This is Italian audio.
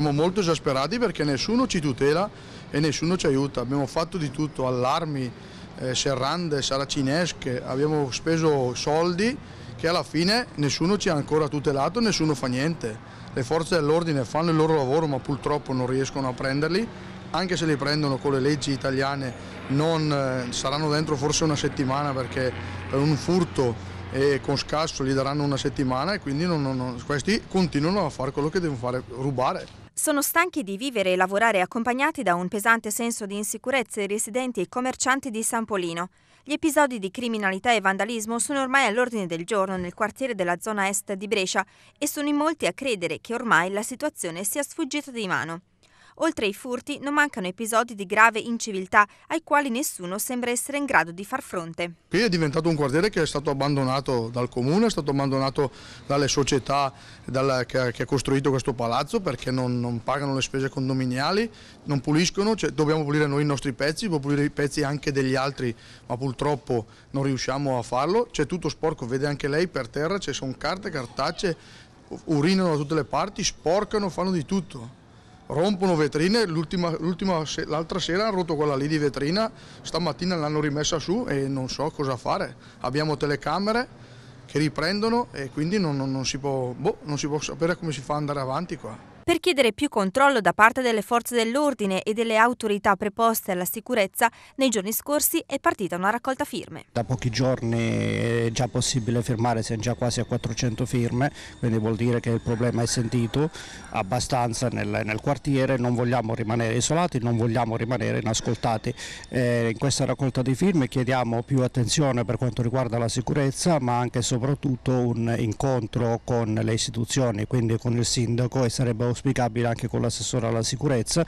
Siamo molto esasperati perché nessuno ci tutela e nessuno ci aiuta. Abbiamo fatto di tutto, allarmi, eh, serrande, saracinesche, abbiamo speso soldi che alla fine nessuno ci ha ancora tutelato, nessuno fa niente. Le forze dell'ordine fanno il loro lavoro ma purtroppo non riescono a prenderli, anche se li prendono con le leggi italiane non, eh, saranno dentro forse una settimana perché per un furto e con scasso gli daranno una settimana e quindi non, non, questi continuano a fare quello che devono fare, rubare. Sono stanchi di vivere e lavorare accompagnati da un pesante senso di insicurezza i residenti e i commercianti di San Polino. Gli episodi di criminalità e vandalismo sono ormai all'ordine del giorno nel quartiere della zona est di Brescia e sono in molti a credere che ormai la situazione sia sfuggita di mano. Oltre ai furti, non mancano episodi di grave inciviltà ai quali nessuno sembra essere in grado di far fronte. Qui è diventato un quartiere che è stato abbandonato dal comune, è stato abbandonato dalle società dal, che, ha, che, ha costruito questo palazzo perché non, non pagano le spese condominiali, non puliscono, cioè, dobbiamo pulire noi i nostri pezzi, dobbiamo pulire i pezzi anche degli altri, ma purtroppo non riusciamo a farlo. C'è tutto sporco, vede anche lei per terra, ci sono carte, cartacce, urinano da tutte le parti, sporcano, fanno di tutto rompono vetrine, l'altra sera hanno rotto quella lì di vetrina, stamattina l'hanno rimessa su e non so cosa fare. Abbiamo telecamere che riprendono e quindi non, non, non, si, può, boh, non si può sapere come si fa ad andare avanti qua per chiedere più controllo da parte delle forze dell'ordine e delle autorità preposte alla sicurezza, nei giorni scorsi è partita una raccolta firme. Da pochi giorni è già possibile firmare, siamo già quasi a 400 firme, quindi vuol dire che il problema è sentito abbastanza nel, nel quartiere, non vogliamo rimanere isolati, non vogliamo rimanere inascoltati. Eh, in questa raccolta di firme chiediamo più attenzione per quanto riguarda la sicurezza, ma anche e soprattutto un incontro con le istituzioni, quindi con il sindaco e sarebbe auspicabile anche con l'assessore alla sicurezza.